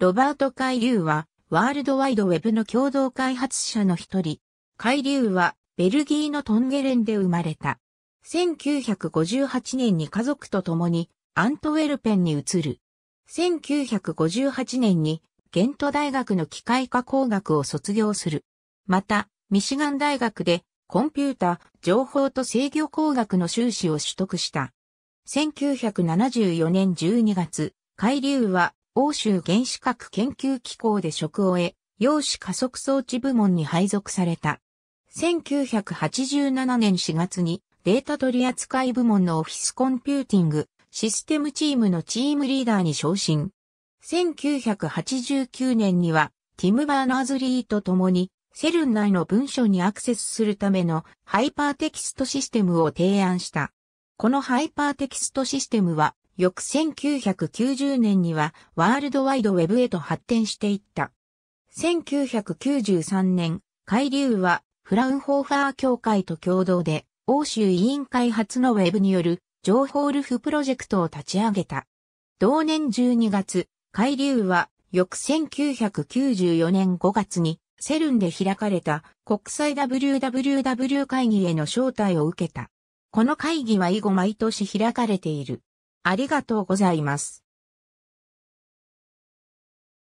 ロバート・海流は、ワールドワイドウェブの共同開発者の一人。海流は、ベルギーのトンゲレンで生まれた。1958年に家族と共に、アントウェルペンに移る。1958年に、ゲント大学の機械化工学を卒業する。また、ミシガン大学で、コンピュータ、情報と制御工学の修士を取得した。1974年12月、海流は欧州原子核研究機構で職を得、陽子加速装置部門に配属された。1987年4月にデータ取扱部門のオフィスコンピューティングシステムチームのチームリーダーに昇進。1989年にはティム・バーナーズ・リーと共にセルン内の文書にアクセスするためのハイパーテキストシステムを提案した。このハイパーテキストシステムは翌1990年にはワールドワイドウェブへと発展していった。1993年、海流はフラウンホーファー協会と共同で欧州委員会初のウェブによる情報ルフプロジェクトを立ち上げた。同年12月、海流は翌1994年5月にセルンで開かれた国際 WWW 会議への招待を受けた。この会議は以後毎年開かれている。ありがとうございます。